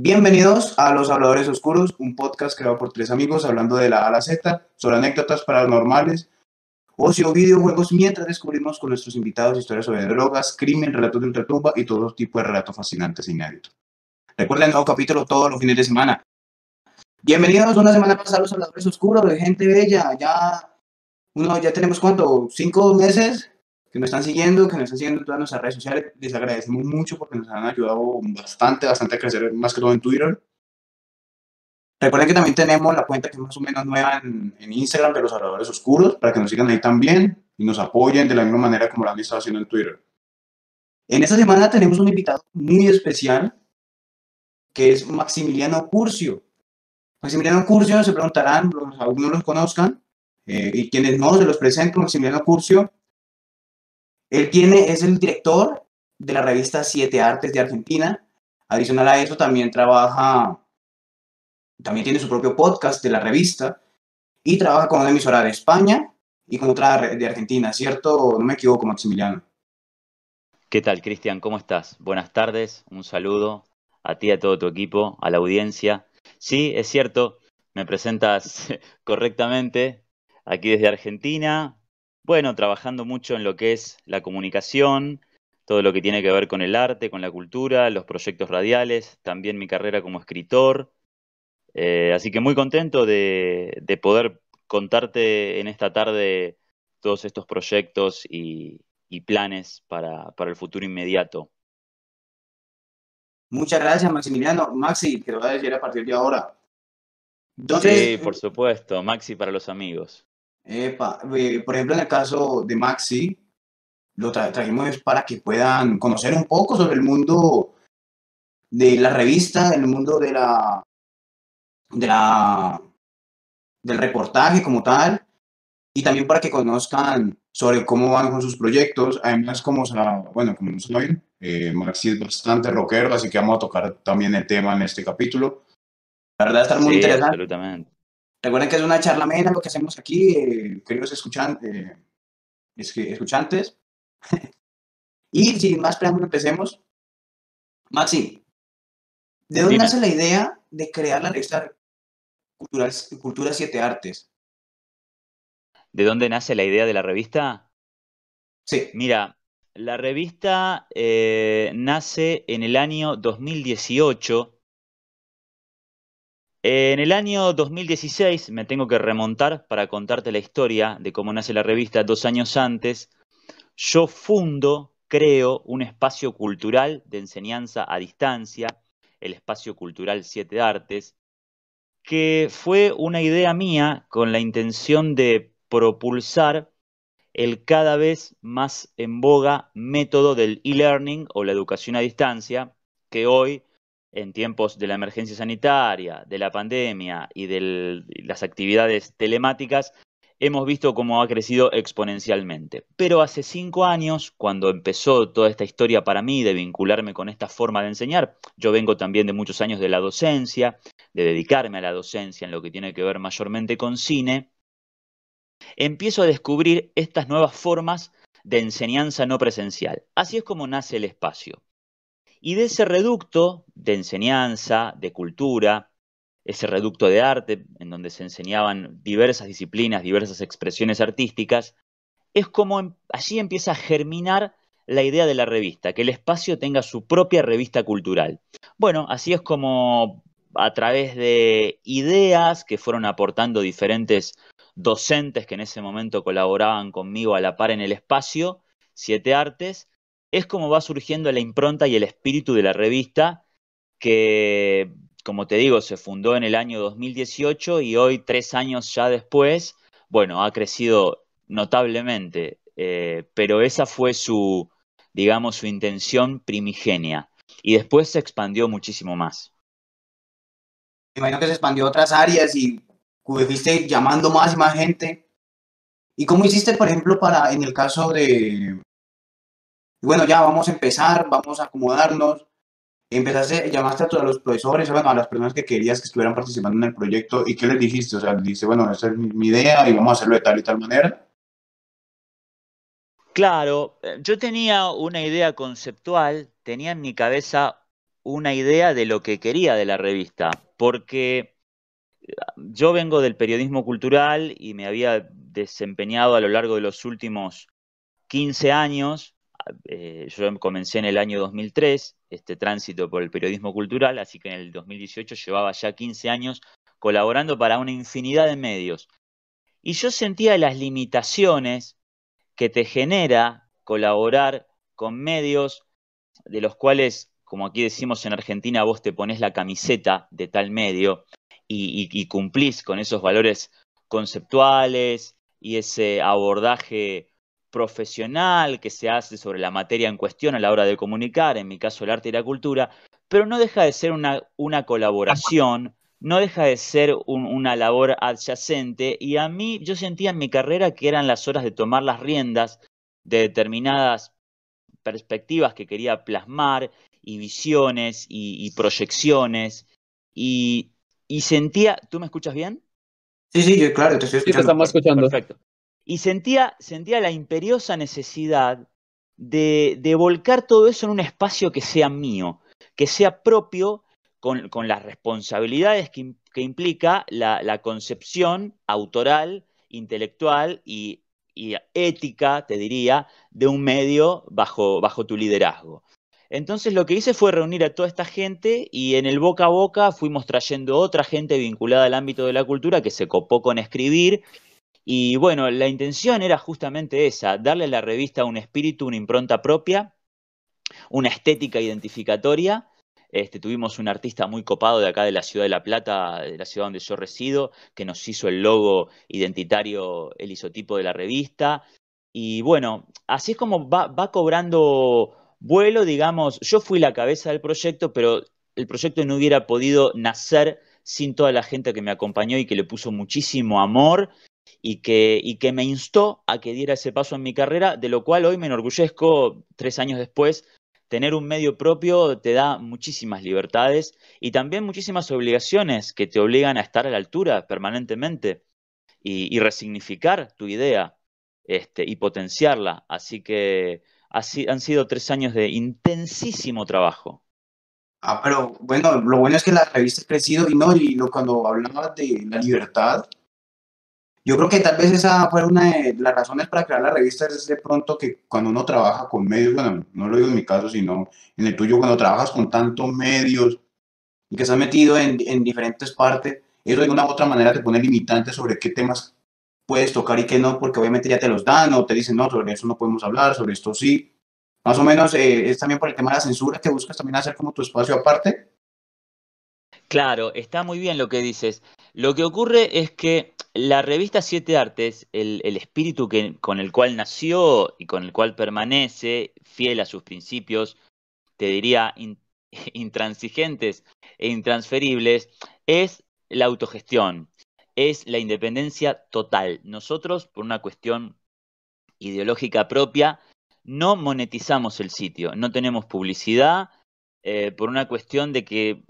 Bienvenidos a Los Habladores Oscuros, un podcast creado por tres amigos hablando de la A la Z, sobre anécdotas paranormales, ocio, videojuegos, mientras descubrimos con nuestros invitados historias sobre drogas, crimen, relatos de ultratumba y todo tipo de relatos fascinantes e inéditos. Recuerden, nuevo capítulo todos los fines de semana. Bienvenidos una semana más a Los Habladores Oscuros, de gente bella, ya... Uno, ya tenemos cuánto, cinco meses que nos están siguiendo, que nos están siguiendo todas nuestras redes sociales. Les agradecemos mucho porque nos han ayudado bastante, bastante a crecer, más que todo en Twitter. Recuerden que también tenemos la cuenta que es más o menos nueva en, Instagram de los Salvadores Oscuros, para que nos sigan ahí también y nos apoyen de la misma manera como lo han estado haciendo en Twitter. En esta semana tenemos un invitado muy especial, que es Maximiliano Curcio. Maximiliano Curcio, se preguntarán, los, algunos los conozcan, eh, y quienes no, se los presento, Maximiliano Curcio él tiene, es el director de la revista Siete Artes de Argentina. Adicional a eso, también trabaja, también tiene su propio podcast de la revista y trabaja con una emisora de España y con otra de Argentina, ¿cierto? No me equivoco, Maximiliano. ¿Qué tal, Cristian? ¿Cómo estás? Buenas tardes, un saludo a ti, a todo tu equipo, a la audiencia. Sí, es cierto, me presentas correctamente. Aquí desde Argentina, bueno, trabajando mucho en lo que es la comunicación, todo lo que tiene que ver con el arte, con la cultura, los proyectos radiales, también mi carrera como escritor. Eh, así que muy contento de, poder contarte en esta tarde todos estos proyectos y, planes para, el futuro inmediato. Muchas gracias, Maximiliano. Maxi, te lo voy a decir a partir de ahora. Sí, por supuesto, Maxi para los amigos por ejemplo, en el caso de Maxi, lo trajimos para que puedan conocer un poco sobre el mundo de la revista, el mundo de la, de la, del reportaje como tal, y también para que conozcan sobre cómo van con sus proyectos. Además, como, bueno, como eh, Maxi es bastante rockero, así que vamos a tocar también el tema en este capítulo. La verdad, está muy interesante. Absolutamente Recuerden que es una charla lo que hacemos aquí, eh, queridos eh, escuchantes. y sin más preámbulo, empecemos. Maxi, ¿de dónde nace la idea de crear la revista Cultural, Cultura Siete Artes? ¿De dónde nace la idea de la revista? Sí. Mira, la revista eh, nace en el año 2018 eh, en el año 2016 me tengo que remontar para contarte la historia de cómo nace la revista dos años antes. Yo fundo, creo, un espacio cultural de enseñanza a distancia, el espacio cultural Siete Artes, que fue una idea mía con la intención de propulsar el cada vez más en boga método del e-learning o la educación a distancia, que hoy en tiempos de la emergencia sanitaria, de la pandemia y de las actividades telemáticas, hemos visto cómo ha crecido exponencialmente. Pero hace cinco años, cuando empezó toda esta historia para mí de vincularme con esta forma de enseñar, yo vengo también de muchos años de la docencia, de dedicarme a la docencia en lo que tiene que ver mayormente con cine, empiezo a descubrir estas nuevas formas de enseñanza no presencial. Así es como nace el espacio. Y de ese reducto de enseñanza, de cultura, ese reducto de arte, en donde se enseñaban diversas disciplinas, diversas expresiones artísticas, es como em, allí empieza a germinar la idea de la revista, que el espacio tenga su propia revista cultural. Bueno, así es como a través de ideas que fueron aportando diferentes docentes que en ese momento colaboraban conmigo a la par en el espacio, Siete Artes, es como va surgiendo la impronta y el espíritu de la revista, que, como te digo, se fundó en el año 2018 y hoy, tres años ya después, bueno, ha crecido notablemente, eh, pero esa fue su, digamos, su intención primigenia. Y después se expandió muchísimo más. imagino que se expandió a otras áreas y fuiste llamando más y más gente. ¿Y cómo hiciste, por ejemplo, para, en el caso de, y bueno, ya vamos a empezar, vamos a acomodarnos. Empezaste, llamaste a todos los profesores, a las personas que querías que estuvieran participando en el proyecto y qué les dijiste, o sea, dice bueno, esa es mi idea y vamos a hacerlo de tal y tal manera. Claro, eh, yo tenía una idea conceptual, tenía en mi cabeza una idea de lo que quería de la revista, porque eh, yo vengo del periodismo cultural y me había desempeñado a lo largo de los últimos 15 años eh, yo comencé en el año 2003 este tránsito por el periodismo cultural, así que en el 2018 llevaba ya 15 años colaborando para una infinidad de medios. Y yo sentía las limitaciones que te genera colaborar con medios de los cuales, como aquí decimos en Argentina, vos te pones la camiseta de tal medio y cumplís con esos valores conceptuales y ese abordaje profesional que se hace sobre la materia en cuestión a la hora de comunicar, en mi caso el arte y la cultura, pero no deja de ser una, una colaboración, no deja de ser una labor adyacente y a mí yo sentía en mi carrera que eran las horas de tomar las riendas de determinadas perspectivas que quería plasmar y visiones y, proyecciones y, sentía, ¿tú me escuchas bien? Sí, sí, claro, te te estamos escuchando. Perfecto. Y sentía, sentía la imperiosa necesidad de, de, volcar todo eso en un espacio que sea mío, que sea propio, con, las responsabilidades que, implica la, concepción autoral, intelectual y, y, ética, te diría, de un medio bajo, bajo tu liderazgo. Entonces lo que hice fue reunir a toda esta gente y en el boca a boca fuimos trayendo otra gente vinculada al ámbito de la cultura que se copó con escribir y bueno, la intención era justamente esa, darle a la revista un espíritu, una impronta propia, una estética identificatoria. Este, tuvimos un artista muy copado de acá de la ciudad de La Plata, de la ciudad donde yo resido, que nos hizo el logo identitario, el isotipo de la revista. Y bueno, así es como va, va cobrando vuelo, digamos, yo fui la cabeza del proyecto, pero el proyecto no hubiera podido nacer sin toda la gente que me acompañó y que le puso muchísimo amor y que, me instó a que diera ese paso en mi carrera, de lo cual hoy me enorgullezco tres años después. Tener un medio propio te da muchísimas libertades y también muchísimas obligaciones que te obligan a estar a la altura permanentemente y, resignificar tu idea este, y potenciarla. Así que así, han sido tres años de intensísimo trabajo. Ah, pero bueno, lo bueno es que la revista ha crecido y cuando hablabas de la libertad, yo creo que tal vez esa fue una de las razones para crear la revista, es de pronto que cuando uno trabaja con medios, bueno, no lo digo en mi caso, sino en el tuyo, cuando trabajas con tantos medios y que estás metido en, en diferentes partes, eso de una u otra manera te pone limitante sobre qué temas puedes tocar y qué no, porque obviamente ya te los dan o te dicen, no, sobre eso no podemos hablar, sobre esto sí. Más o menos eh, es también por el tema de la censura que buscas también hacer como tu espacio aparte. Claro, está muy bien lo que dices. Lo que ocurre es que la revista Siete Artes, el, espíritu con el cual nació y con el cual permanece, fiel a sus principios, te diría intransigentes e intransferibles, es la autogestión, es la independencia total. Nosotros, por una cuestión ideológica propia, no monetizamos el sitio, no tenemos publicidad, eh, por una cuestión de que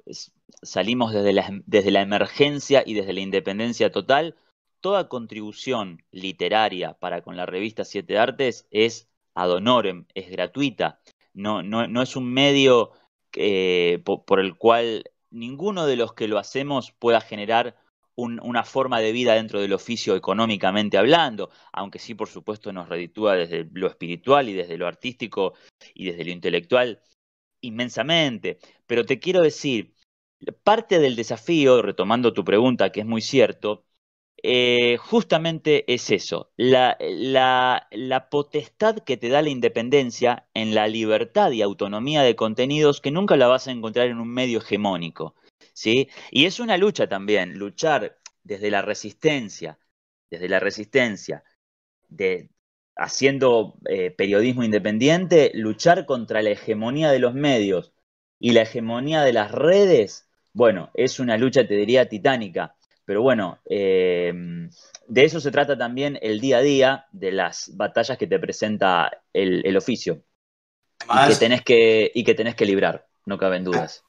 salimos desde la, emergencia y desde la independencia total, toda contribución literaria para con la revista Siete Artes es ad honorem, es gratuita. No, es un medio eh, por, el cual ninguno de los que lo hacemos pueda generar una forma de vida dentro del oficio económicamente hablando, aunque sí, por supuesto, nos reditúa desde lo espiritual y desde lo artístico y desde lo intelectual inmensamente. Pero te quiero decir, Parte del desafío, retomando tu pregunta, que es muy cierto, eh, justamente es eso, la, potestad que te da la independencia en la libertad y autonomía de contenidos que nunca la vas a encontrar en un medio hegemónico. ¿sí? Y es una lucha también, luchar desde la resistencia, desde la resistencia, de, haciendo eh, periodismo independiente, luchar contra la hegemonía de los medios y la hegemonía de las redes bueno, es una lucha, te diría, titánica, pero bueno, eh, de eso se trata también el día a día de las batallas que te presenta el, oficio y, que tenés que, y que tenés que librar, no caben dudas.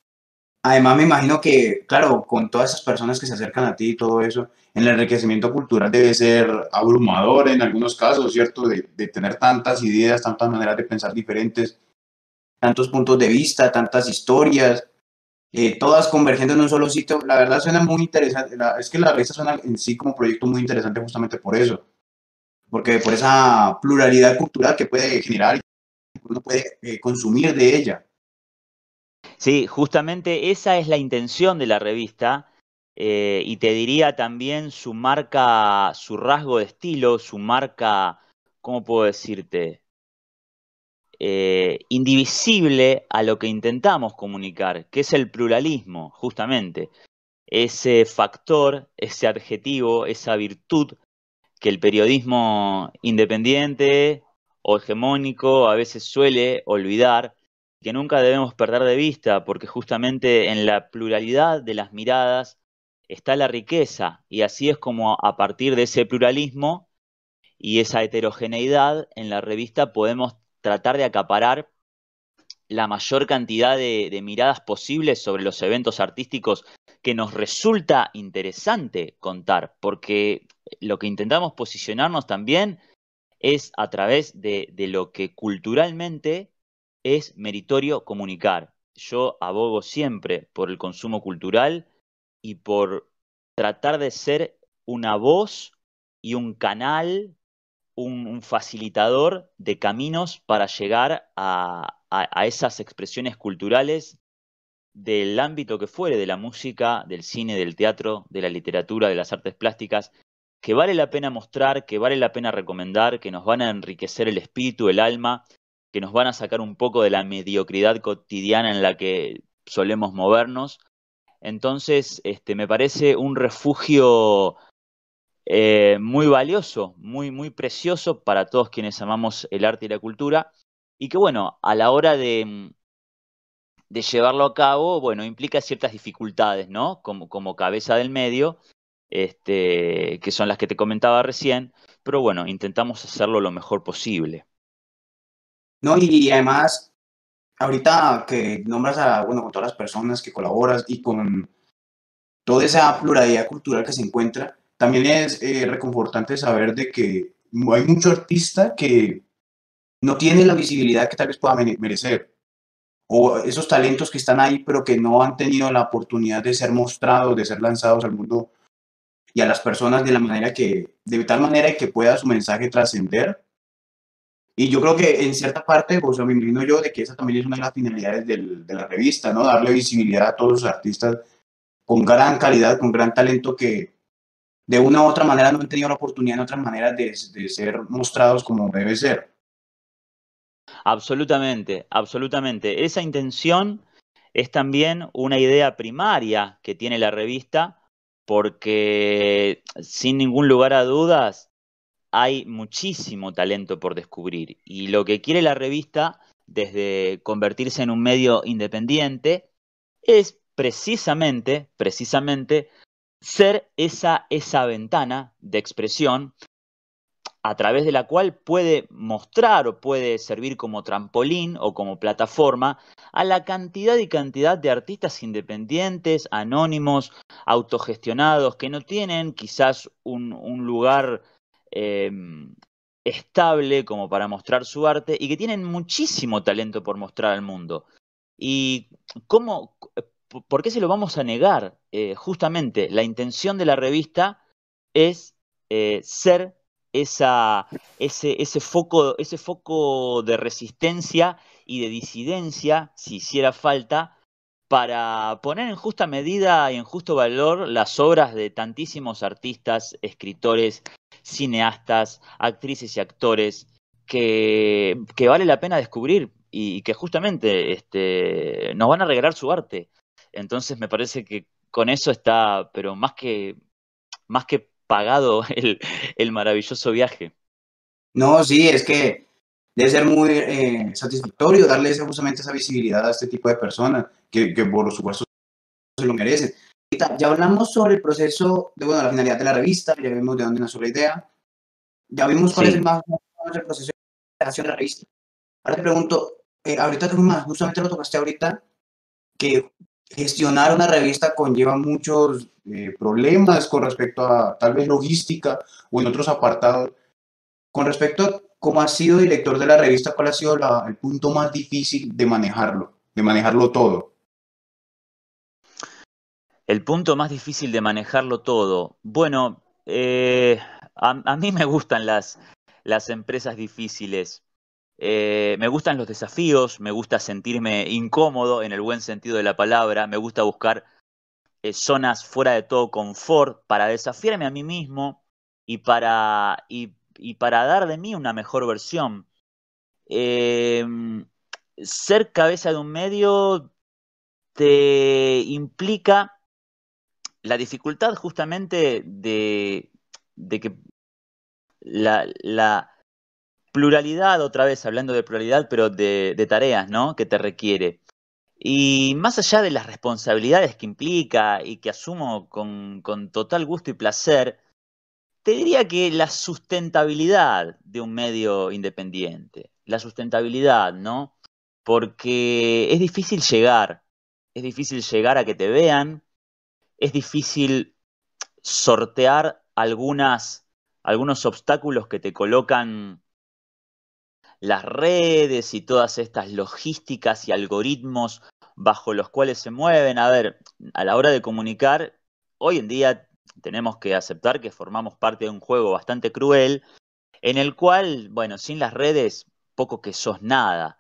Además, me imagino que, claro, con todas esas personas que se acercan a ti y todo eso, el enriquecimiento cultural debe ser abrumador en algunos casos, ¿cierto? de tener tantas ideas, tantas maneras de pensar diferentes, tantos puntos de vista, tantas historias eh, todas convergiendo en un solo sitio. La verdad suena muy interesante. es que la revista suena en sí como proyecto muy interesante justamente por eso. Porque por esa pluralidad cultural que puede generar y uno puede eh, consumir de ella. Sí, justamente esa es la intención de la revista. Eh, y te diría también su marca, su rasgo de estilo, su marca, ¿cómo puedo decirte? Eh, indivisible a lo que intentamos comunicar, que es el pluralismo, justamente. Ese factor, ese adjetivo, esa virtud que el periodismo independiente o hegemónico a veces suele olvidar, que nunca debemos perder de vista, porque justamente en la pluralidad de las miradas está la riqueza, y así es como a partir de ese pluralismo y esa heterogeneidad en la revista podemos tratar de acaparar la mayor cantidad de, miradas posibles sobre los eventos artísticos que nos resulta interesante contar, porque lo que intentamos posicionarnos también es a través de lo que culturalmente es meritorio comunicar. Yo abogo siempre por el consumo cultural y por tratar de ser una voz y un canal un, facilitador de caminos para llegar a, a esas expresiones culturales del ámbito que fuere, de la música, del cine, del teatro, de la literatura, de las artes plásticas, que vale la pena mostrar, que vale la pena recomendar, que nos van a enriquecer el espíritu, el alma, que nos van a sacar un poco de la mediocridad cotidiana en la que solemos movernos. Entonces, este, me parece un refugio eh, muy valioso, muy, muy precioso para todos quienes amamos el arte y la cultura. Y que bueno, a la hora de, mm, de llevarlo a cabo, bueno, implica ciertas dificultades, ¿no? Como, como cabeza del medio, este, que son las que te comentaba recién, pero bueno, intentamos hacerlo lo mejor posible. No, y además, ahorita que nombras a, bueno, con todas las personas que colaboras y con toda esa pluralidad cultural que se encuentra, también es eh, reconfortante saber de que hay mucho artista que no tiene la visibilidad que tal vez pueda merecer. O esos talentos que están ahí, pero que no han tenido la oportunidad de ser mostrados, de ser lanzados al mundo y a las personas de la manera que, de tal manera que pueda su mensaje trascender. Y yo creo que en cierta parte, pues me imagino yo de que esa también es una de las finalidades del, de la revista, ¿no? Darle visibilidad a todos los artistas con gran calidad, con gran talento que de una u otra manera no han tenido la oportunidad en otras maneras de, de ser mostrados como debe ser. Absolutamente, absolutamente. Esa intención es también una idea primaria que tiene la revista, porque sin ningún lugar a dudas hay muchísimo talento por descubrir. Y lo que quiere la revista, desde convertirse en un medio independiente, es precisamente, precisamente ser esa, esa ventana de expresión a través de la cual puede mostrar o puede servir como trampolín o como plataforma a la cantidad y cantidad de artistas independientes, anónimos, autogestionados, que no tienen quizás un, lugar em, estable como para mostrar su arte y que tienen muchísimo talento por mostrar al mundo. ¿Y cómo, ¿por qué se lo vamos a negar? Eh, justamente la intención de la revista es eh, ser ese, foco, ese foco de resistencia y de disidencia, si hiciera falta, para poner en justa medida y en justo valor las obras de tantísimos artistas, escritores, cineastas, actrices y actores, que, vale la pena descubrir y que justamente este, nos van a regalar su arte. Entonces me parece que con eso está, pero más que, más que pagado el, el maravilloso viaje. No, sí, es que debe ser muy eh, satisfactorio darle justamente esa visibilidad a este tipo de personas que, que por supuesto se lo merecen. Ya hablamos sobre el proceso, de bueno, la finalidad de la revista, ya vimos de dónde nació la idea, ya vimos cuál es el más el proceso de creación de la revista. Ahora te pregunto, eh, ahorita tú más, justamente lo tocaste ahorita, que gestionar una revista conlleva muchos eh, problemas con respecto a tal vez logística o en otros apartados. Con respecto a cómo ha sido director de la revista, ¿cuál ha sido el punto más difícil de manejarlo, de manejarlo todo? El punto más difícil de manejarlo todo. Bueno, eh, a, a, mí me gustan las, las empresas difíciles. Eh, me gustan los desafíos, me gusta sentirme incómodo en el buen sentido de la palabra, me gusta buscar eh, zonas fuera de todo confort para desafiarme a mí mismo y para, dar de mí una mejor versión. Em, ser cabeza de un medio te implica la dificultad justamente de, que la pluralidad, otra vez hablando de pluralidad, pero de, tareas, ¿no? Que te requiere. Y más allá de las responsabilidades que implica y que asumo con, con, total gusto y placer, te diría que la sustentabilidad de un medio independiente, la sustentabilidad, ¿no? Porque es difícil llegar, es difícil llegar a que te vean, es difícil sortear algunas, algunos obstáculos que te colocan las redes y todas estas logísticas y algoritmos bajo los cuales se mueven. A ver, a la hora de comunicar, hoy en día tenemos que aceptar que formamos parte de un juego bastante cruel, en el cual, bueno, sin las redes, poco que sos nada.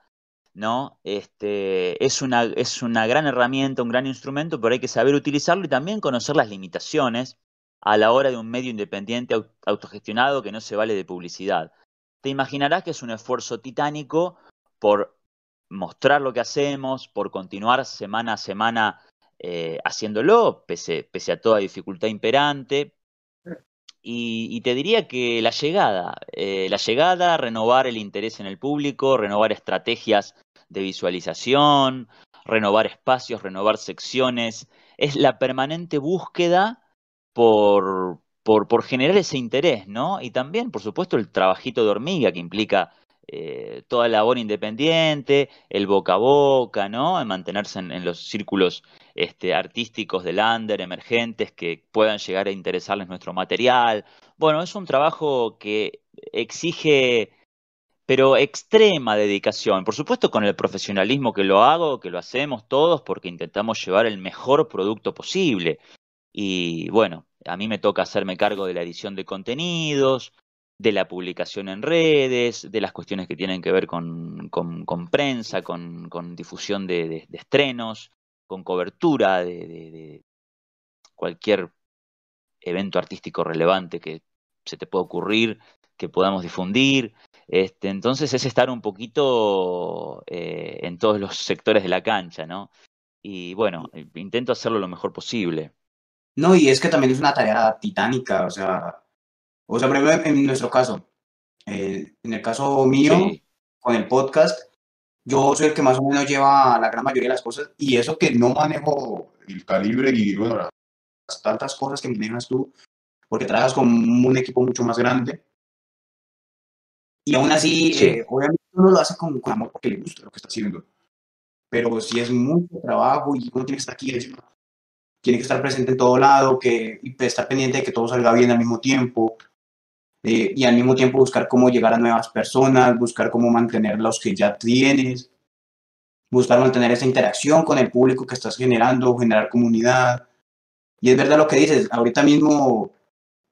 ¿No? Este, es, una, es una gran herramienta, un gran instrumento, pero hay que saber utilizarlo y también conocer las limitaciones a la hora de un medio independiente autogestionado que no se vale de publicidad te imaginarás que es un esfuerzo titánico por mostrar lo que hacemos, por continuar semana a semana eh, haciéndolo, pese, a toda dificultad imperante. Y, te diría que la llegada, eh, la llegada, renovar el interés en el público, renovar estrategias de visualización, renovar espacios, renovar secciones, es la permanente búsqueda por, por, generar ese interés, ¿no? Y también, por supuesto, el trabajito de hormiga que implica eh, toda la labor independiente, el boca a boca, ¿no? En mantenerse en, los círculos este, artísticos de Lander, emergentes, que puedan llegar a interesarles nuestro material. Bueno, es un trabajo que exige, pero extrema dedicación. Por supuesto, con el profesionalismo que lo hago, que lo hacemos todos, porque intentamos llevar el mejor producto posible. Y bueno, a mí me toca hacerme cargo de la edición de contenidos, de la publicación en redes, de las cuestiones que tienen que ver con, prensa, con, difusión de, estrenos, con cobertura de, cualquier evento artístico relevante que se te pueda ocurrir, que podamos difundir. Este, entonces es estar un poquito eh, en todos los sectores de la cancha, ¿no? Y bueno, eh, intento hacerlo lo mejor posible. No, y es que también es una tarea titánica, o sea, o sea, por en nuestro caso, eh, en el caso mío, con el podcast, yo soy el que más o menos lleva la gran mayoría de las cosas y eso que no manejo el calibre y bueno, las tantas cosas que manejas tú, porque trabajas con un equipo mucho más grande. Y aún así, eh, obviamente uno lo hace con, con, amor porque le gusta lo que está haciendo. Pero si es mucho trabajo y uno tiene que estar aquí encima tiene que estar presente en todo lado, que y pues, estar pendiente de que todo salga bien al mismo tiempo eh, y al mismo tiempo buscar cómo llegar a nuevas personas, buscar cómo mantener los que ya tienes, buscar mantener esa interacción con el público que estás generando, generar comunidad. Y es verdad lo que dices, ahorita mismo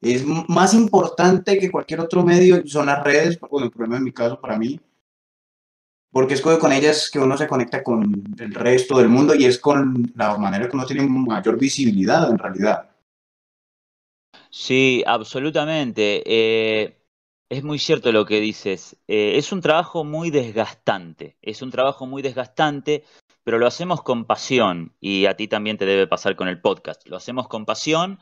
es más importante que cualquier otro medio, son las redes, bueno, el problema en mi caso para mí, porque es con ellas que uno se conecta con el resto del mundo y es con la manera que uno tiene mayor visibilidad en realidad. Sí, absolutamente. Eh, es muy cierto lo que dices. Eh, es un trabajo muy desgastante, es un trabajo muy desgastante, pero lo hacemos con pasión y a ti también te debe pasar con el podcast. Lo hacemos con pasión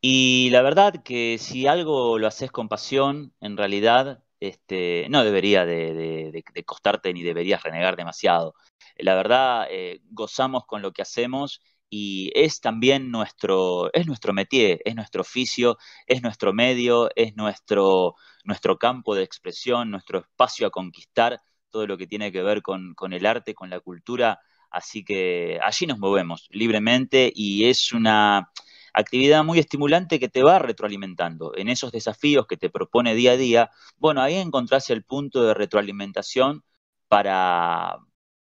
y la verdad que si algo lo haces con pasión, en realidad este, no debería de, costarte ni deberías renegar demasiado. La verdad, eh, gozamos con lo que hacemos y es también nuestro, es nuestro métier, es nuestro oficio, es nuestro medio, es nuestro, nuestro campo de expresión, nuestro espacio a conquistar, todo lo que tiene que ver con el arte, con la cultura. Así que allí nos movemos libremente y es una, actividad muy estimulante que te va retroalimentando en esos desafíos que te propone día a día. Bueno, ahí encontrás el punto de retroalimentación para,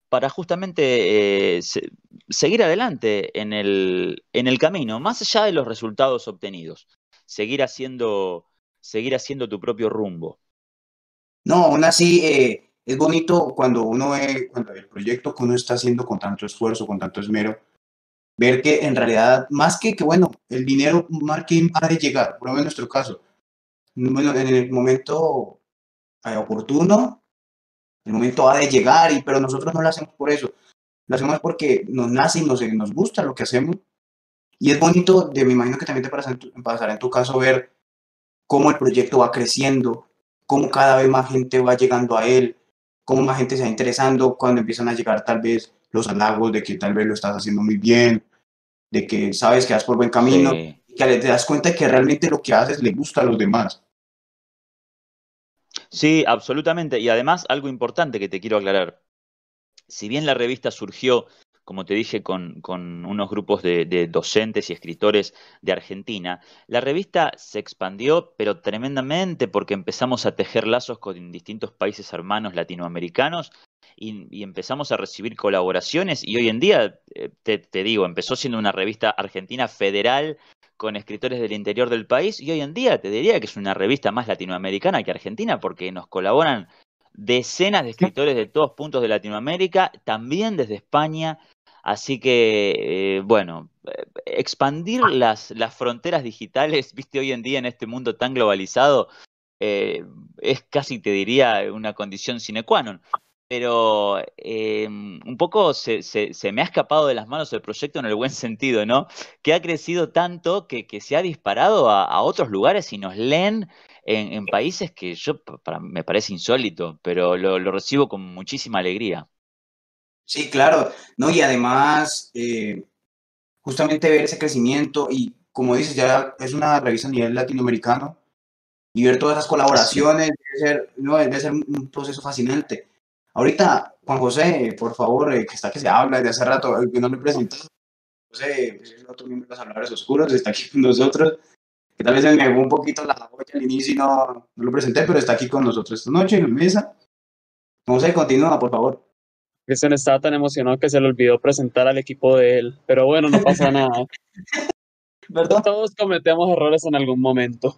para justamente eh, seguir adelante en el, en el camino, más allá de los resultados obtenidos, seguir haciendo, seguir haciendo tu propio rumbo. No, aún así eh, es bonito cuando uno ve, cuando el proyecto que uno está haciendo con tanto esfuerzo, con tanto esmero, ver que en realidad, más que que, bueno, el dinero marketing ha de llegar, por en nuestro caso, bueno, en el momento eh, oportuno, el momento ha de llegar, y, pero nosotros no lo hacemos por eso, lo hacemos porque nos nace y nos, nos gusta lo que hacemos. Y es bonito, de, me imagino que también te pasará en pasará en tu caso ver cómo el proyecto va creciendo, cómo cada vez más gente va llegando a él, cómo más gente se va interesando cuando empiezan a llegar tal vez los halagos de que tal vez lo estás haciendo muy bien, de que sabes que vas por buen camino, que te das cuenta de que realmente lo que haces le gusta a los demás. Sí, absolutamente. Y además, algo importante que te quiero aclarar. Si bien la revista surgió como te dije, con, unos grupos de, docentes y escritores de Argentina. La revista se expandió, pero tremendamente, porque empezamos a tejer lazos con distintos países hermanos latinoamericanos y, empezamos a recibir colaboraciones. Y hoy en día, eh, te digo, empezó siendo una revista argentina federal con escritores del interior del país y hoy en día te diría que es una revista más latinoamericana que argentina porque nos colaboran decenas de escritores de todos puntos de Latinoamérica, también desde España. Así que, eh, bueno, eh, expandir ah. las, las fronteras digitales, viste, hoy en día en este mundo tan globalizado, eh, es casi, te diría, una condición sine qua non. Pero em, un poco se, se, me ha escapado de las manos el proyecto en el buen sentido, ¿no? Que ha crecido tanto que, se ha disparado a, a otros lugares y nos leen en, países que yo me parece insólito, pero lo, recibo con muchísima alegría. Sí, claro, no, y además, eh, justamente ver ese crecimiento y como dices, ya es una revista a nivel latinoamericano y ver todas esas colaboraciones debe, ser, no, ser un proceso fascinante. Ahorita, Juan José, por favor, eh, que está que se habla desde hace rato, eh, que no lo he presentado. José pues, es otro miembro de los Habladores Oscuros, está aquí con nosotros que tal vez se me un poquito la olla al inicio y no, no, lo presenté, pero está aquí con nosotros esta noche en la mesa. Vamos continúa, por favor. Cristian estaba tan emocionado que se le olvidó presentar al equipo de él, pero bueno, no pasa nada. Todos cometemos errores en algún momento.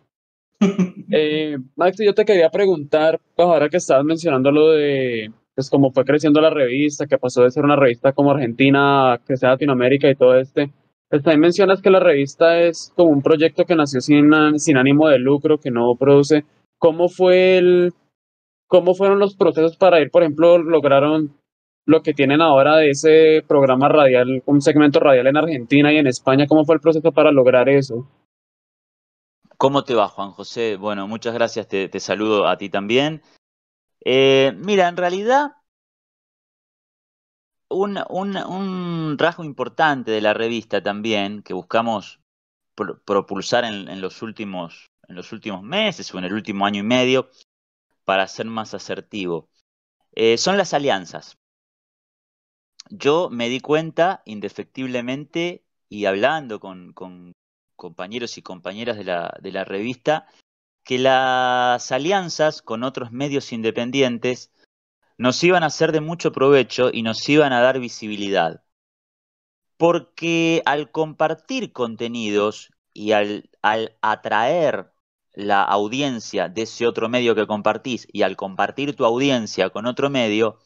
Eh, Max, yo te quería preguntar, pues ahora que estabas mencionando lo de pues como fue creciendo la revista, que pasó de ser una revista como Argentina, que sea Latinoamérica y todo este, pues mencionas que la revista es como un proyecto que nació sin, ánimo de lucro, que no produce. ¿Cómo fue el, cómo fueron los procesos para ir, por ejemplo, lograron lo que tienen ahora de ese programa radial, un segmento radial en Argentina y en España? ¿Cómo fue el proceso para lograr eso? ¿Cómo te va, Juan José? Bueno, muchas gracias, te, saludo a ti también. Eh, mira, en realidad un, rasgo importante de la revista también, que buscamos propulsar en, los últimos, meses o en el último año y medio, para ser más asertivo, eh, son las alianzas. Yo me di cuenta indefectiblemente y hablando con, compañeros y compañeras de la revista, que las alianzas con otros medios independientes nos iban a ser de mucho provecho y nos iban a dar visibilidad. Porque al compartir contenidos y al, atraer la audiencia de ese otro medio que compartís y al compartir tu audiencia con otro medio,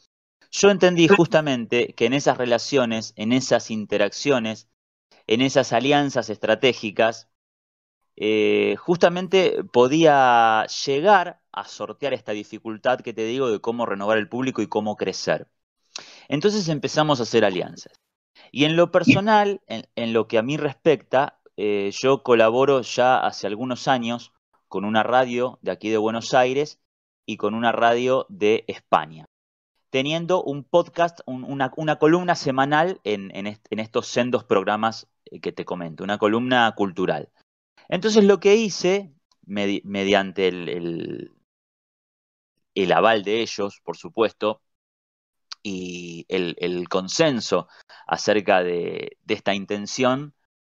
yo entendí justamente que en esas relaciones, en esas interacciones, en esas alianzas estratégicas, eh, justamente podía llegar a sortear esta dificultad que te digo de cómo renovar el público y cómo crecer. Entonces empezamos a hacer alianzas. Y en lo personal, en, lo que a mí respecta, eh, yo colaboro ya hace algunos años con una radio de aquí de Buenos Aires y con una radio de España, teniendo un podcast, una, columna semanal en, estos sendos programas eh, que te comento, una columna cultural. Entonces lo que hice, mediante el, el aval de ellos, por supuesto, y el, consenso acerca de, esta intención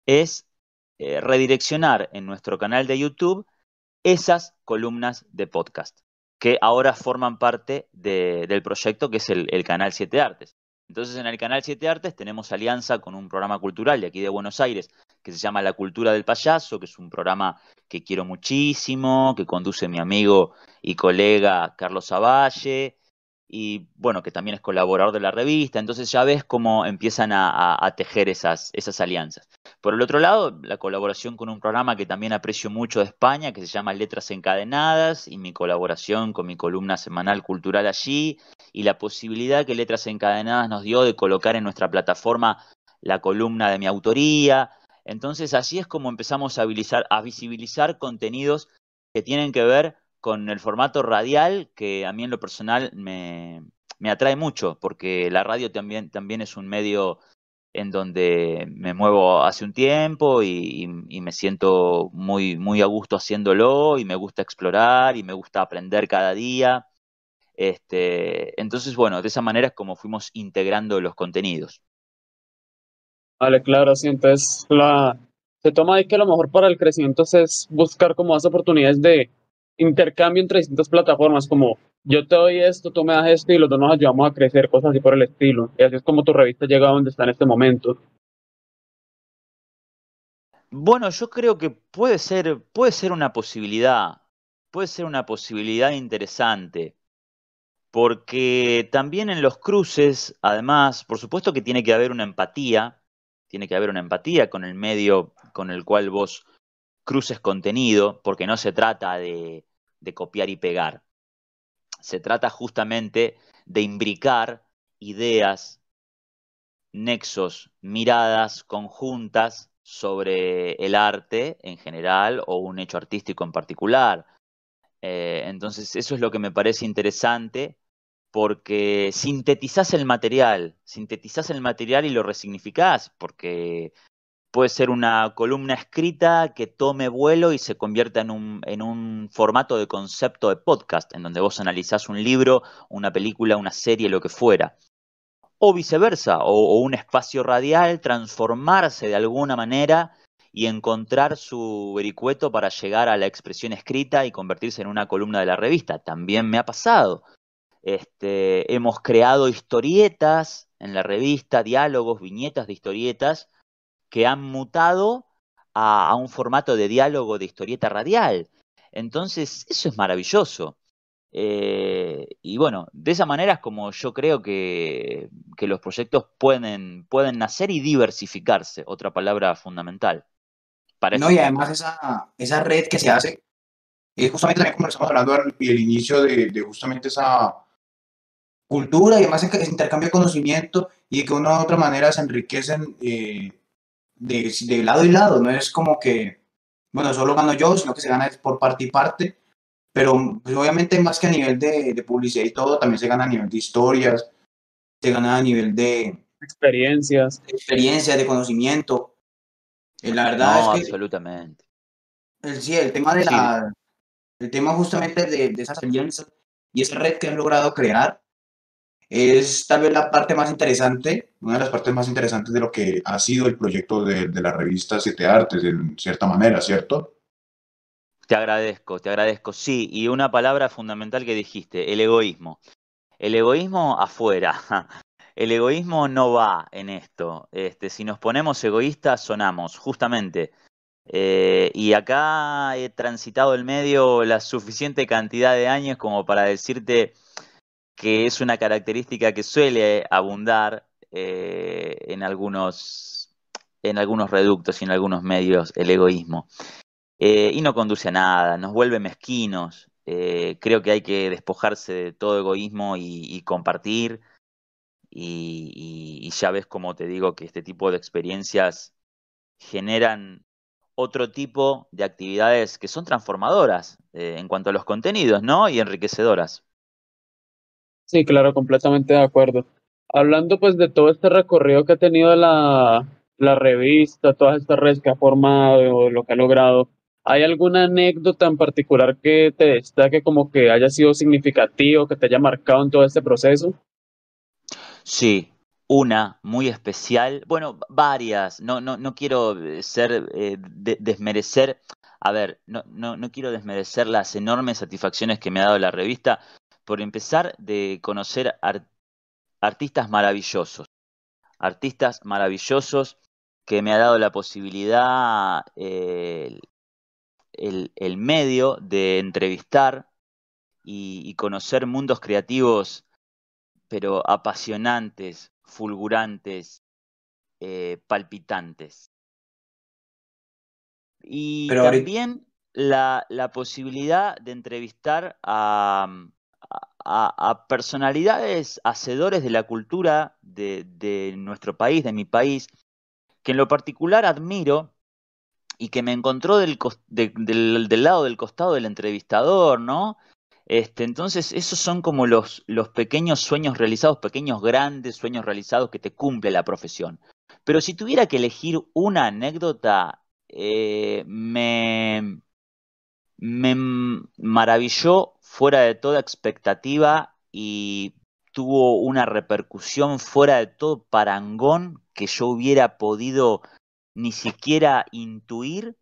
es eh, redireccionar en nuestro canal de YouTube esas columnas de podcast que ahora forman parte del proyecto que es el, el canal Siete Artes. Entonces en el canal Siete Artes tenemos alianza con un programa cultural de aquí de Buenos Aires que se llama La Cultura del Payaso, que es un programa que quiero muchísimo, que conduce mi amigo y colega Carlos Zavalle, y bueno, que también es colaborador de la revista, entonces ya ves cómo empiezan a, tejer esas, esas alianzas. Por el otro lado, la colaboración con un programa que también aprecio mucho de España, que se llama Letras Encadenadas, y mi colaboración con mi columna semanal cultural allí, y la posibilidad que Letras Encadenadas nos dio de colocar en nuestra plataforma la columna de mi autoría, entonces así es como empezamos a visibilizar, contenidos que tienen que ver con el formato radial, que a mí en lo personal me, atrae mucho, porque la radio también, es un medio en donde me muevo hace un tiempo y, me siento muy, muy a gusto haciéndolo y me gusta explorar y me gusta aprender cada día. Este, entonces, bueno, de esa manera es como fuimos integrando los contenidos. Vale, claro, sí, entonces la, se toma ahí que a lo mejor para el crecimiento es buscar como más oportunidades de intercambio entre distintas plataformas, como yo te doy esto, tú me das esto y los dos nos ayudamos a crecer, cosas así por el estilo. Y así es como tu revista llega a donde está en este momento. Bueno, yo creo que puede ser, puede ser una posibilidad, puede ser una posibilidad interesante, porque también en los cruces, además, por supuesto que tiene que haber una empatía tiene que haber una empatía con el medio con el cual vos cruces contenido, porque no se trata de, copiar y pegar. Se trata justamente de imbricar ideas, nexos, miradas conjuntas sobre el arte en general o un hecho artístico en particular. Eh, entonces, eso es lo que me parece interesante porque sintetizás el material, sintetizás el material y lo resignificás, porque puede ser una columna escrita que tome vuelo y se convierta en un, formato de concepto de podcast, en donde vos analizás un libro, una película, una serie, lo que fuera. O viceversa, o, o un espacio radial transformarse de alguna manera y encontrar su vericueto para llegar a la expresión escrita y convertirse en una columna de la revista. También me ha pasado. Este, hemos creado historietas en la revista, diálogos, viñetas de historietas que han mutado a, un formato de diálogo de historieta radial. Entonces, eso es maravilloso. Eh, y bueno, de esa manera es como yo creo que, que, los proyectos pueden, pueden nacer y diversificarse, otra palabra fundamental. no, y además esa, red que se hace, es justamente también como estamos hablando al, inicio de justamente esa, cultura y además de conocimiento y que una u otra manera se enriquecen eh, de, de, lado y lado. No es como que, bueno, solo gano yo, sino que se gana por parte y parte. Pero pues, obviamente más que a nivel de, publicidad y todo, también se gana a nivel de historias, se gana a nivel de... Experiencias. experiencias, de conocimiento. Eh, la verdad es que... absolutamente. sí, el tema de la... El tema justamente de, de esas alianzas y esa red que han logrado crear es tal vez la parte más interesante, una de las partes más interesantes de lo que ha sido el proyecto de, la revista Siete Artes, en cierta manera, ¿cierto? Te agradezco, te agradezco. Sí, y una palabra fundamental que dijiste, el egoísmo. El egoísmo afuera. El egoísmo no va en esto. Este, si nos ponemos egoístas, sonamos, justamente. Eh, y acá he transitado el medio la suficiente cantidad de años como para decirte que es una característica que suele abundar eh, en, algunos, en algunos reductos y en algunos medios, el egoísmo. Eh, y no conduce a nada, nos vuelve mezquinos. Eh, creo que hay que despojarse de todo egoísmo y, compartir. Y, ya ves como te digo que este tipo de experiencias generan otro tipo de actividades que son transformadoras en cuanto a los contenidos, ¿no? Y enriquecedoras. Sí, claro, completamente de acuerdo. Hablando pues de todo este recorrido que ha tenido la, revista, todas estas redes que ha formado, lo que ha logrado, ¿hay alguna anécdota en particular que te destaque como que haya sido significativo, que te haya marcado en todo este proceso? Sí, una muy especial, bueno, varias, no, no, no quiero eh, ser, eh, desmerecer, a ver, no, no, no quiero desmerecer las enormes satisfacciones que me ha dado la revista, por empezar de conocer artistas maravillosos, artistas maravillosos que me ha dado la posibilidad, eh, el, medio de entrevistar y, conocer mundos creativos, pero apasionantes, fulgurantes, eh, palpitantes. Y también la, posibilidad de entrevistar a, a, personalidades hacedores de la cultura de, nuestro país, de mi país, que en lo particular admiro y que me encontró del, lado del costado del entrevistador, ¿no? Este, entonces, esos son como los, los pequeños sueños realizados, pequeños grandes sueños realizados que te cumple la profesión. Pero si tuviera que elegir una anécdota, eh, me, me maravilló fuera de toda expectativa y tuvo una repercusión fuera de todo parangón que yo hubiera podido ni siquiera intuir.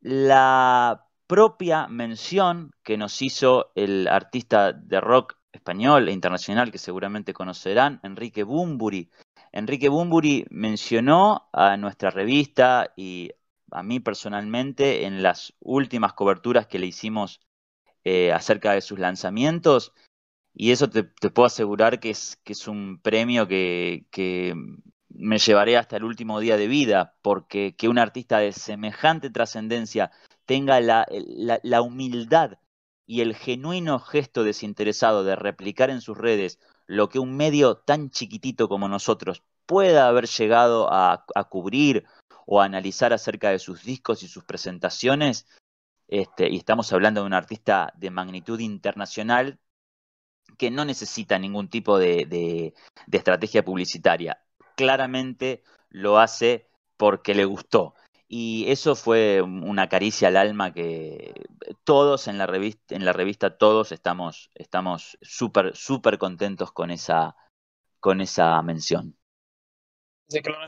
La propia mención que nos hizo el artista de rock español e internacional que seguramente conocerán, Enrique Bumburi. Enrique Bumburi mencionó a nuestra revista y a mí personalmente en las últimas coberturas que le hicimos eh, acerca de sus lanzamientos. Y eso te, puedo asegurar que es, que es un premio que, me llevaré hasta el último día de vida, porque que un artista de semejante trascendencia tenga la, humildad y el genuino gesto desinteresado de replicar en sus redes lo que un medio tan chiquitito como nosotros pueda haber llegado a, a, cubrir o analizar acerca de sus discos y sus presentaciones, este, y estamos hablando de un artista de magnitud internacional que no necesita ningún tipo de, estrategia publicitaria. Claramente lo hace porque le gustó. Y eso fue una caricia al alma que todos en la revista, todos estamos, súper, súper contentos con esa mención.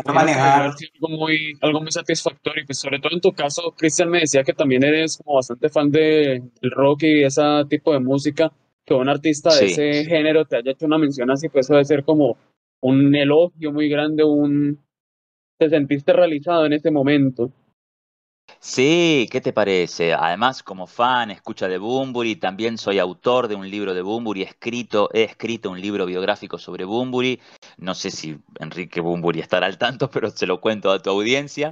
Algo muy, satisfactorio y pues sobre todo en tu caso, Cristian me decía que también eres como bastante fan de, del rock y ese tipo de música, que un artista de ese género te haya hecho una mención así, pues eso debe ser como un elogio muy grande, un... te sentiste realizado en ese momento. Sí, ¿qué te parece? Además, como fan, escucha de Bumburi, también soy autor de un libro de Bumburi, he escrito, he escrito un libro biográfico sobre Bumburi. No sé si Enrique Bumburi estará al tanto, pero se lo cuento a tu audiencia.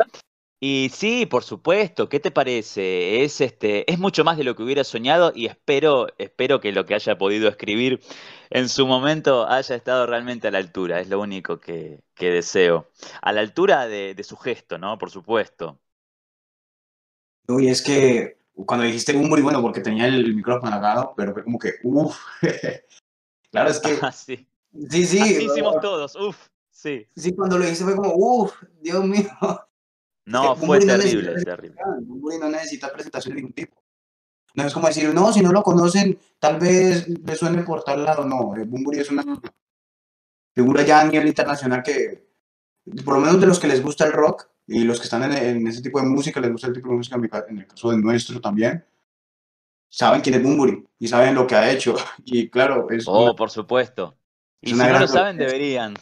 Y sí, por supuesto, ¿qué te parece? Es este, es mucho más de lo que hubiera soñado y espero, espero que lo que haya podido escribir en su momento haya estado realmente a la altura, es lo único que, deseo. A la altura de su gesto, ¿no? Por supuesto. Uy, es que cuando dijiste Bumburi, bueno porque tenía el micrófono agarrado, pero fue como que, uff. claro, es que. sí. Sí, sí. hicimos todos, uff. Sí. Sí, cuando lo dijiste fue como, uff, Dios mío. No, fue terrible, terrible. Bumburi no necesita presentación de ningún tipo. No es como decir, no, si no lo conocen, tal vez le suene por tal lado. No, eh, Bumburi es una figura ya a nivel internacional que, por lo menos de los que les gusta el rock, y los que están en, ese tipo de música, les gusta el tipo de música, en el caso de nuestro también, saben quién es Bumburi y saben lo que ha hecho. Y claro, es. Oh, por supuesto. Y si no lo saben, deberían.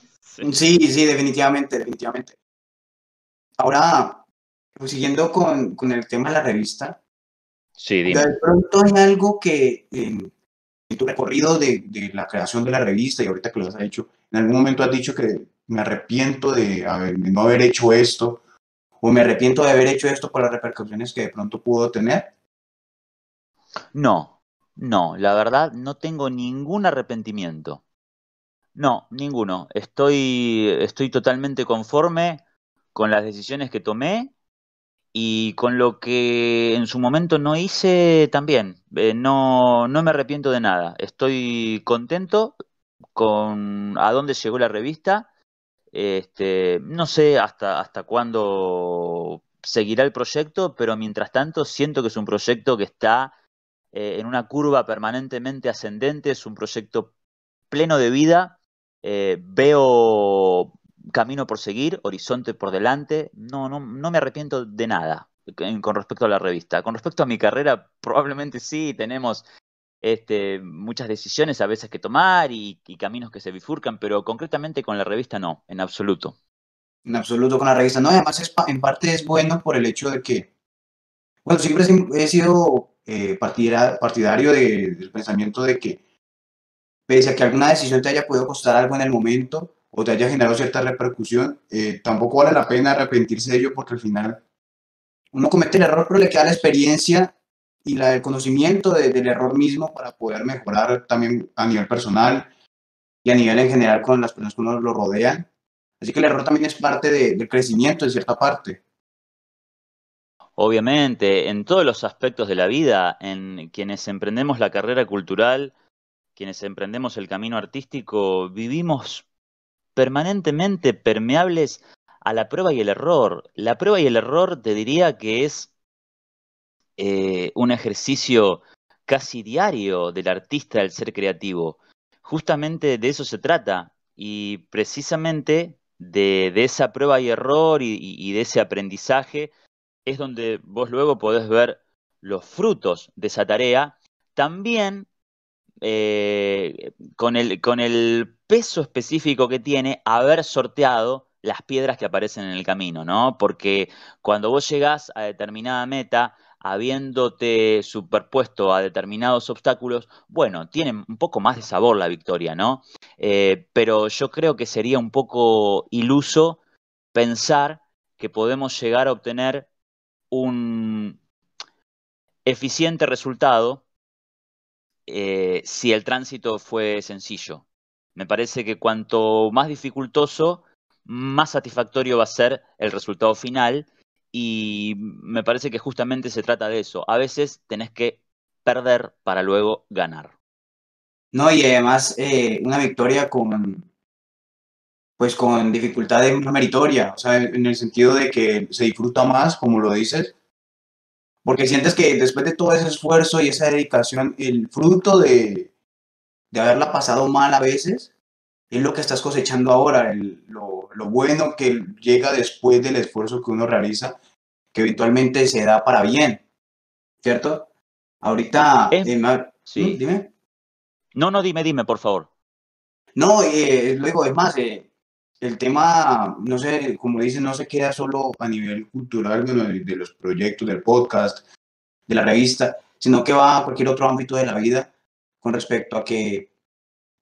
Sí, sí, definitivamente, definitivamente. Ahora, pues siguiendo con, con el tema de la revista. Sí, dime. De pronto hay algo que en, tu recorrido de, de, la creación de la revista y ahorita que lo has hecho, en algún momento has dicho que me arrepiento de, de no haber hecho esto o me arrepiento de haber hecho esto por las repercusiones que de pronto pudo tener? No, no, la verdad no tengo ningún arrepentimiento. No, ninguno. Estoy, estoy totalmente conforme con las decisiones que tomé y con lo que en su momento no hice también. Eh, no, no me arrepiento de nada. Estoy contento con a dónde llegó la revista este, no sé hasta, hasta cuándo seguirá el proyecto, pero mientras tanto siento que es un proyecto que está eh, en una curva permanentemente ascendente, es un proyecto pleno de vida. Eh, veo camino por seguir, horizonte por delante. no, no me arrepiento de nada con respecto a la revista. Con respecto a mi carrera, probablemente sí, tenemos este, muchas decisiones a veces que tomar y, caminos que se bifurcan, pero concretamente con la revista no, en absoluto. En absoluto con la revista no, además es, en parte es bueno por el hecho de que, bueno, siempre he sido eh, partidario del pensamiento de que pese a que alguna decisión te haya podido costar algo en el momento o te haya generado cierta repercusión, eh, tampoco vale la pena arrepentirse de ello porque al final uno comete el error, pero le queda la experiencia y la del conocimiento del error mismo para poder mejorar también a nivel personal y a nivel en general con las personas que uno lo rodean. Así que el error también es parte del crecimiento en cierta parte. Obviamente, en todos los aspectos de la vida, en quienes emprendemos la carrera cultural, quienes emprendemos el camino artístico, vivimos permanentemente permeables a la prueba y el error. La prueba y el error te diría que es eh, un ejercicio casi diario del artista, del ser creativo. Justamente de eso se trata y precisamente de, esa prueba y error y, de ese aprendizaje es donde vos luego podés ver los frutos de esa tarea, también eh, con, el, con el peso específico que tiene haber sorteado las piedras que aparecen en el camino, ¿no? Porque cuando vos llegás a determinada meta, habiéndote superpuesto a determinados obstáculos, bueno, tiene un poco más de sabor la victoria, ¿no? Eh, pero yo creo que sería un poco iluso pensar que podemos llegar a obtener un eficiente resultado eh, si el tránsito fue sencillo. Me parece que cuanto más dificultoso, más satisfactorio va a ser el resultado final y me parece que justamente se trata de eso. A veces tenés que perder para luego ganar. No, y además eh, una victoria con, pues con dificultad meritoria, o sea, en el sentido de que se disfruta más, como lo dices, porque sientes que después de todo ese esfuerzo y esa dedicación, el fruto de, de haberla pasado mal a veces, es lo que estás cosechando ahora, lo, bueno que llega después del esfuerzo que uno realiza, que eventualmente se da para bien, ¿cierto? Ahorita, eh, sí. ¿Mm? dime. No, no, dime, dime, por favor. No, eh, luego, es más, eh, el tema, no sé, como dicen, no se queda solo a nivel cultural de, los proyectos, del podcast, de la revista, sino que va a cualquier otro ámbito de la vida con respecto a que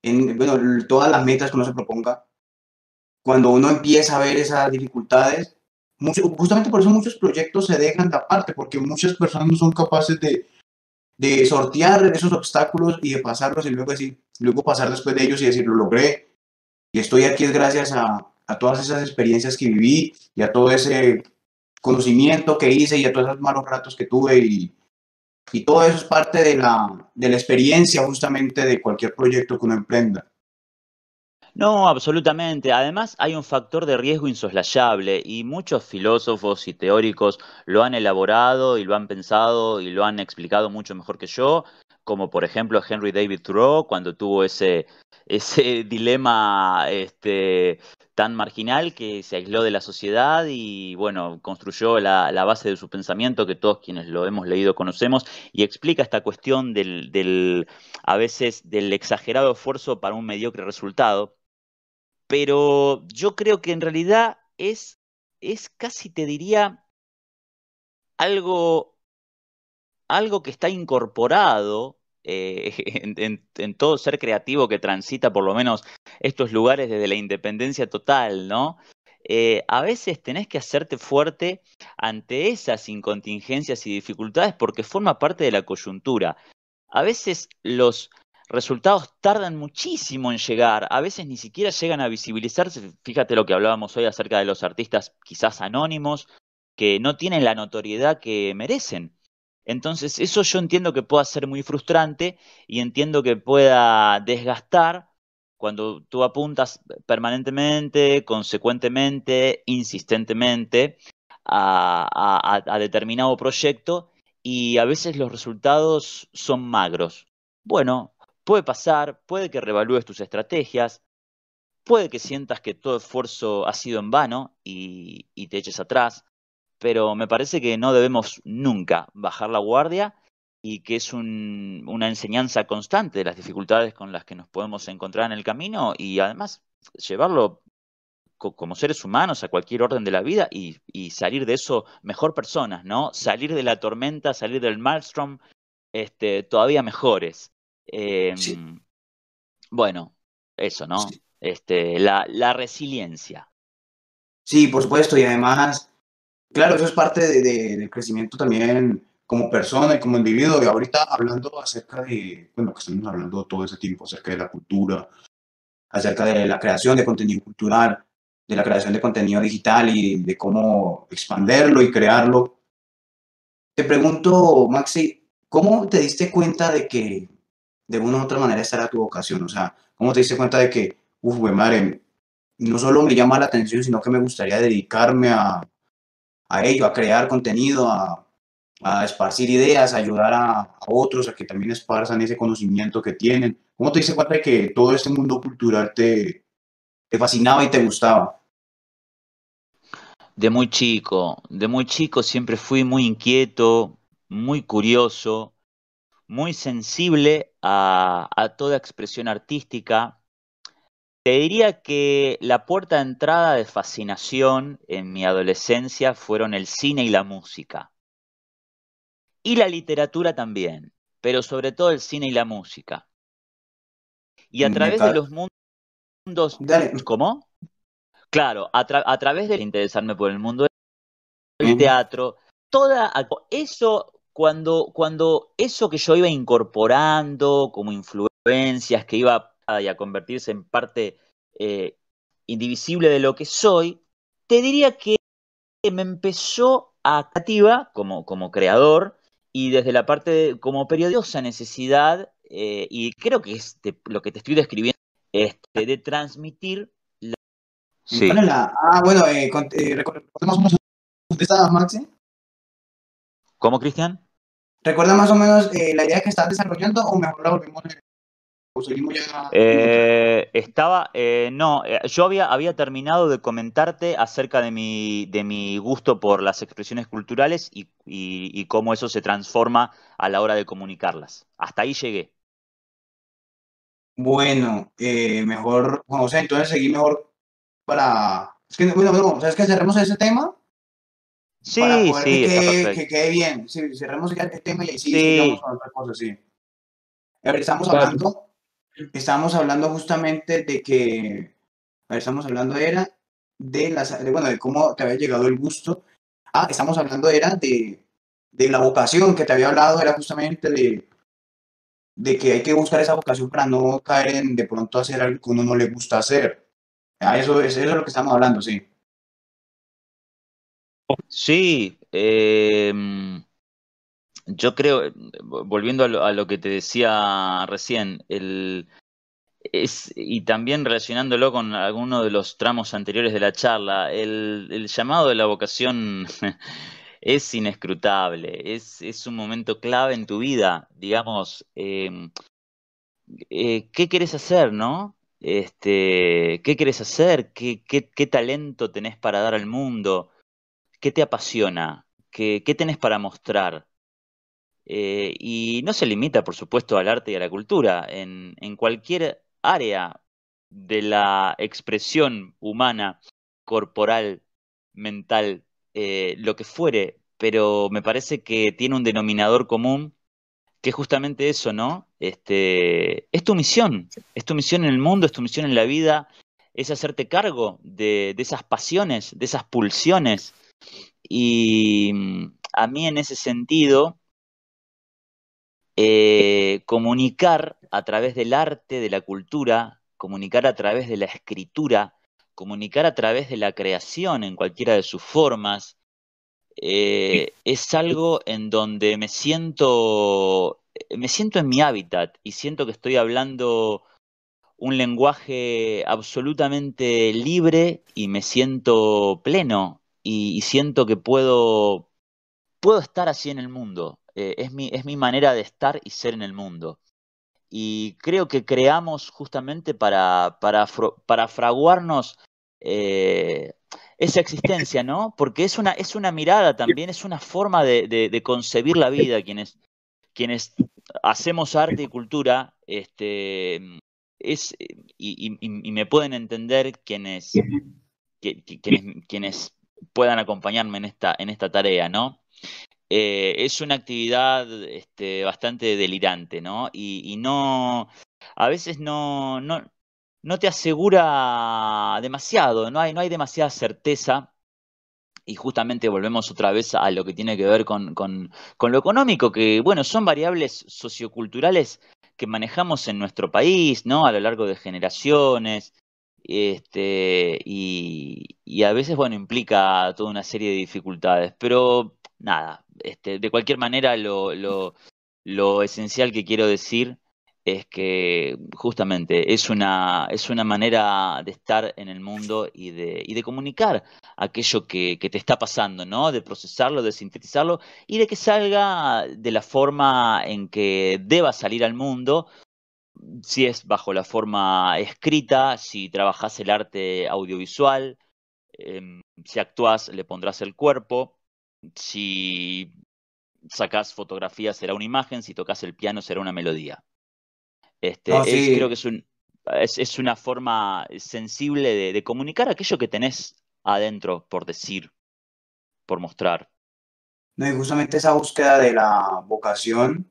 en bueno, todas las metas que uno se proponga, cuando uno empieza a ver esas dificultades, justamente por eso muchos proyectos se dejan de aparte, porque muchas personas no son capaces de, sortear esos obstáculos y de pasarlos y luego, decir, luego pasar después de ellos y decir, lo logré. Y estoy aquí es gracias a, a todas esas experiencias que viví y a todo ese conocimiento que hice y a todos esos malos ratos que tuve y, y todo eso es parte de la, experiencia justamente de cualquier proyecto que uno emprenda. No, absolutamente. Además, hay un factor de riesgo insoslayable y muchos filósofos y teóricos lo han elaborado y lo han pensado y lo han explicado mucho mejor que yo, como por ejemplo Henry David Thoreau cuando tuvo ese ese dilema este, tan marginal que se aisló de la sociedad y, bueno, construyó la, base de su pensamiento que todos quienes lo hemos leído conocemos y explica esta cuestión del, del a veces, del exagerado esfuerzo para un mediocre resultado. Pero yo creo que en realidad es, es casi, te diría, algo, algo que está incorporado eh, en, todo ser creativo que transita por lo menos estos lugares desde la independencia total, ¿no? Eh, a veces tenés que hacerte fuerte ante esas incontingencias y dificultades porque forma parte de la coyuntura. A veces los resultados tardan muchísimo en llegar, a veces ni siquiera llegan a visibilizarse. Fíjate lo que hablábamos hoy acerca de los artistas quizás anónimos que no tienen la notoriedad que merecen. Entonces, eso yo entiendo que pueda ser muy frustrante y entiendo que pueda desgastar cuando tú apuntas permanentemente, consecuentemente, insistentemente a, determinado proyecto y a veces los resultados son magros. Bueno, puede pasar, puede que revalúes tus estrategias, puede que sientas que todo esfuerzo ha sido en vano y te eches atrás, pero me parece que no debemos nunca bajar la guardia y que es una enseñanza constante de las dificultades con las que nos podemos encontrar en el camino y además llevarlo como seres humanos a cualquier orden de la vida y, salir de eso mejor personas, ¿no? Salir de la tormenta, salir del maelstrom este, todavía mejores. Em, bueno, eso, ¿no? Este, la, la resiliencia. Sí, por supuesto, y además Claro, eso es parte del crecimiento también como persona y como individuo. Y ahorita hablando acerca de, bueno, que estamos hablando todo ese tiempo acerca de la cultura, acerca de la creación de contenido cultural, de la creación de contenido digital y de cómo expanderlo y crearlo. Te pregunto, Maxi, ¿cómo te diste cuenta de que de una u otra manera estará era tu vocación? O sea, ¿cómo te diste cuenta de que, uff, madre, no solo me llama la atención, sino que me gustaría dedicarme a, a ello, a crear contenido, a, esparcir ideas, a ayudar a, otros a que también esparzan ese conocimiento que tienen. ¿Cómo te dice cuenta que todo este mundo cultural te, te fascinaba y te gustaba? De muy chico, de muy chico siempre fui muy inquieto, muy curioso, muy sensible a toda expresión artística, te diría que la puerta de entrada de fascinación en mi adolescencia fueron el cine y la música. Y la literatura también, pero sobre todo el cine y la música. Y a mm, través de los mundos... ¿Cómo? Claro, a, través de interesarme por el mundo del teatro, toda... Eso, cuando, cuando eso que yo iba incorporando como influencias, que iba y a convertirse en parte eh, indivisible de lo que soy, te diría que me empezó a cativa como, como creador y desde la parte como periodosa necesidad, eh, y creo que este, lo que te estoy describiendo, este, de transmitir la... Sí. ah, bueno, eh, Maxi. ¿Cómo, Cristian? ¿Recuerda más o menos la idea que estás desarrollando o mejor la volvemos seguimos ya? Eh, estaba, eh, no, eh, yo había, había terminado de comentarte acerca de mi, de mi gusto por las expresiones culturales y, y, cómo eso se transforma a la hora de comunicarlas. Hasta ahí llegué. Bueno, mejor, bueno, o sea, entonces seguí mejor para... Es que, bueno, es que cerremos ese tema. Sí, para poder sí, que, quede, que quede bien. Sí, cerremos ya tema y ahí sí, sí. vamos a otra cosa, sí. A estamos hablando estábamos hablando justamente de que, a ver, estamos hablando era de las, bueno, de cómo te había llegado el gusto. Ah, estamos hablando era de, de la vocación que te había hablado, era justamente de, de que hay que buscar esa vocación para no caer en de pronto hacer algo que uno no le gusta hacer. Ah, eso, eso es lo que estamos hablando, sí. Sí, eh, yo creo, eh, volviendo a lo, que te decía recién, y también relacionándolo con alguno de los tramos anteriores de la charla, el, llamado de la vocación es inescrutable, es, un momento clave en tu vida, digamos, em, eh, ¿qué quieres hacer, no? Este, ¿Qué quieres hacer? ¿Qué, talento tenés para dar al mundo? ¿Qué te apasiona? ¿Qué, qué tenés para mostrar? Eh, y no se limita, por supuesto, al arte y a la cultura. En, cualquier área de la expresión humana, corporal, mental, eh, lo que fuere, pero me parece que tiene un denominador común que es justamente eso, ¿no? Este, es tu misión, es tu misión en el mundo, es tu misión en la vida, es hacerte cargo de esas pasiones, de esas pulsiones. Y mm, a mí en ese sentido, eh, comunicar a través del arte, de la cultura, comunicar a través de la escritura, comunicar a través de la creación en cualquiera de sus formas, eh, es algo en donde me siento, me siento en mi hábitat y siento que estoy hablando un lenguaje absolutamente libre y me siento pleno y, siento que puedo, puedo estar así en el mundo, eh, es, mi, manera de estar y ser en el mundo. Y creo que creamos justamente para, para, para fraguarnos eh, esa existencia, ¿no? Porque es una, es una mirada también, es una forma de, concebir la vida. Quienes, quienes hacemos arte y cultura, este, es, eh, y, me pueden entender quienes, puedan acompañarme en esta, en esta tarea, ¿no? Eh, es una actividad este, bastante delirante, ¿no? Y, no, a veces no, no, no te asegura demasiado, no hay, no hay demasiada certeza y justamente volvemos otra vez a lo que tiene que ver con, con, con, lo económico, que bueno, son variables socioculturales que manejamos en nuestro país, ¿no? A lo largo de generaciones, este, y, y a veces, bueno, implica toda una serie de dificultades, pero nada, este, de cualquier manera lo, lo, esencial que quiero decir es que justamente es una, es una manera de estar en el mundo y de, y de comunicar aquello que, te está pasando, ¿no? De procesarlo, de sintetizarlo y de que salga de la forma en que deba salir al mundo, si es bajo la forma escrita, si trabajas el arte audiovisual, em, si actúas le pondrás el cuerpo, si sacas fotografías será una imagen, si tocas el piano será una melodía. Este, creo que es, un, es, una forma sensible de, comunicar aquello que tenés adentro por decir, por mostrar. No, y justamente esa búsqueda de la vocación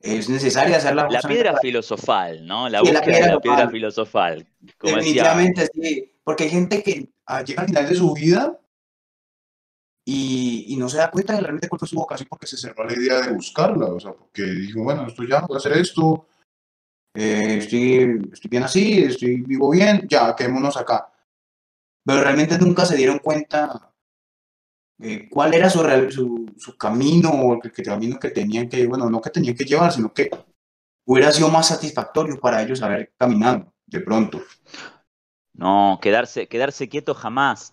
es necesaria hacer La piedra filosofal, ¿no? La la piedra la piedra filosofal. Definitivamente sí, porque hay gente que ah, llega al final de su vida y, no se da cuenta de realmente cuál fue su vocación porque se cerró la idea de buscarla, o sea, porque dijo, bueno, esto ya, voy a hacer esto, eh, estoy, estoy bien así, estoy vivo bien, ya, quedémonos acá. Pero realmente nunca se dieron cuenta cuál era su, su, su camino o el, camino que tenían que, bueno, no que tenían que llevar, sino que hubiera sido más satisfactorio para ellos haber caminado de pronto. No, quedarse, quedarse quieto jamás.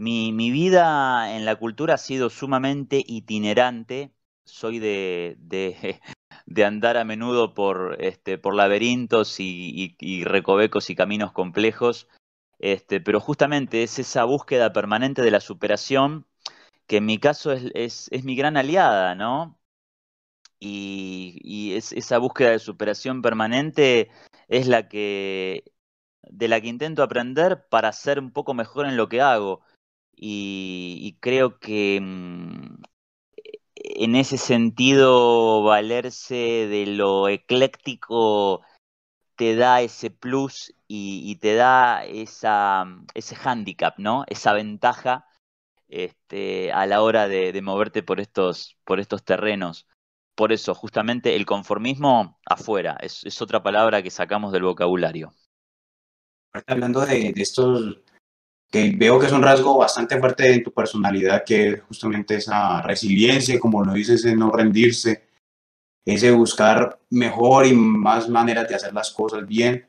Mi, vida en la cultura ha sido sumamente itinerante. Soy de, de, de andar a menudo por, este, por laberintos y, recovecos y caminos complejos. Este, pero justamente es esa búsqueda permanente de la superación que en mi caso es, es, mi gran aliada, ¿no? Y, y es, esa búsqueda de superación permanente es la que de la que intento aprender para ser un poco mejor en lo que hago y, creo que mm, en ese sentido valerse de lo ecléctico te da ese plus y, te da esa, mm, ese hándicap, ¿no? Esa ventaja este, a la hora de, moverte por estos, por estos terrenos. Por eso, justamente el conformismo afuera, es, otra palabra que sacamos del vocabulario. Hablando de, de que veo que es un rasgo bastante fuerte en tu personalidad, que es justamente esa resiliencia, como lo dices, ese no rendirse, ese buscar mejor y más maneras de hacer las cosas bien.